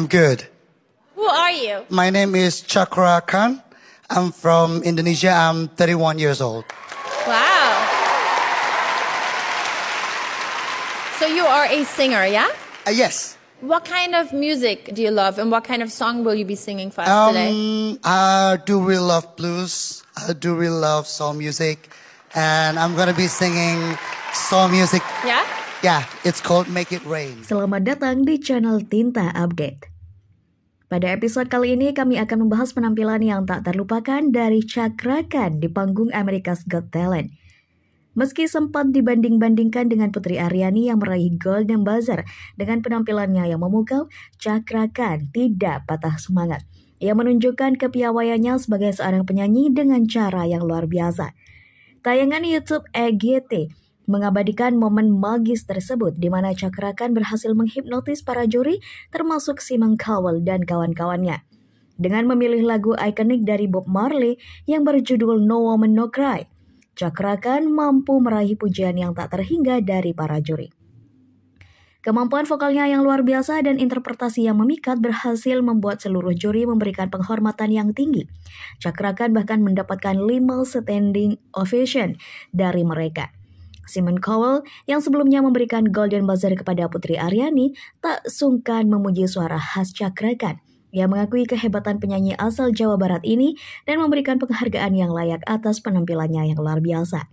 I'm good. Who are you? My name is Chakra Khan. I'm from Indonesia. I'm 31 years old. Wow. So you are a singer, yeah? Uh, yes. What kind of music do you love, and what kind of song will you be singing for us um, today? I do really love blues. I do really love soul music, and I'm gonna be singing soul music. Yeah. Yeah, it's called Make It Rain. Selamat datang di channel Tinta Update. Pada episode kali ini kami akan membahas penampilan yang tak terlupakan dari Chakra di panggung America's Got Talent. Meski sempat dibanding-bandingkan dengan Putri Aryani yang meraih Golden Buzzer dengan penampilannya yang memukau, Chakra tidak patah semangat. Ia menunjukkan kepiawaiannya sebagai seorang penyanyi dengan cara yang luar biasa. Tayangan YouTube EGT mengabadikan momen magis tersebut di mana Cakrakan berhasil menghipnotis para juri termasuk Simon Cowell dan kawan-kawannya. Dengan memilih lagu ikonik dari Bob Marley yang berjudul No Woman No Cry, Cakrakan mampu meraih pujian yang tak terhingga dari para juri. Kemampuan vokalnya yang luar biasa dan interpretasi yang memikat berhasil membuat seluruh juri memberikan penghormatan yang tinggi. Cakrakan bahkan mendapatkan lima standing ovation dari mereka. Simon Cowell yang sebelumnya memberikan Golden Buzzer kepada Putri Aryani tak sungkan memuji suara khas Cakrakan. Ia mengakui kehebatan penyanyi asal Jawa Barat ini dan memberikan penghargaan yang layak atas penampilannya yang luar biasa.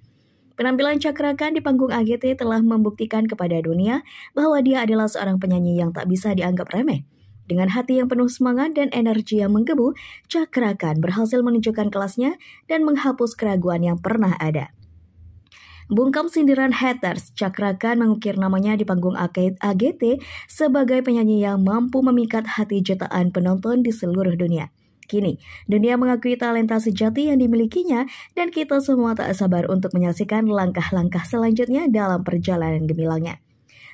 Penampilan Cakrakan di panggung AGT telah membuktikan kepada dunia bahwa dia adalah seorang penyanyi yang tak bisa dianggap remeh. Dengan hati yang penuh semangat dan energi yang menggebu, Cakrakan berhasil menunjukkan kelasnya dan menghapus keraguan yang pernah ada. Bungkam sindiran haters, Cakrakan mengukir namanya di panggung AGT sebagai penyanyi yang mampu memikat hati jutaan penonton di seluruh dunia. Kini, dunia mengakui talenta sejati yang dimilikinya dan kita semua tak sabar untuk menyaksikan langkah-langkah selanjutnya dalam perjalanan gemilangnya.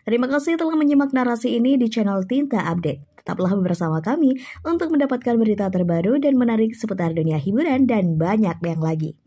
Terima kasih telah menyimak narasi ini di channel Tinta Update. Tetaplah bersama kami untuk mendapatkan berita terbaru dan menarik seputar dunia hiburan dan banyak yang lagi.